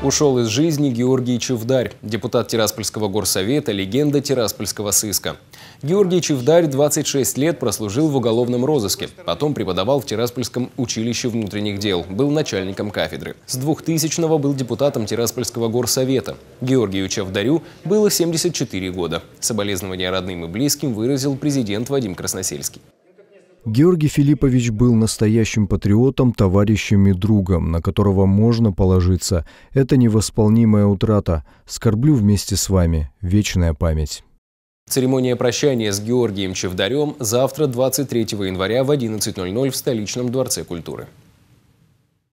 Ушел из жизни Георгий Чевдарь, депутат Тираспольского горсовета, легенда Тираспольского сыска. Георгий Чевдарь 26 лет прослужил в уголовном розыске, потом преподавал в Тираспольском училище внутренних дел, был начальником кафедры. С 2000-го был депутатом Тираспольского горсовета. Георгию Чевдарю было 74 года. Соболезнования родным и близким выразил президент Вадим Красносельский. Георгий Филиппович был настоящим патриотом, товарищем и другом, на которого можно положиться. Это невосполнимая утрата. Скорблю вместе с вами. Вечная память. Церемония прощания с Георгием Чевдарем завтра, 23 января в 11.00 в столичном Дворце культуры.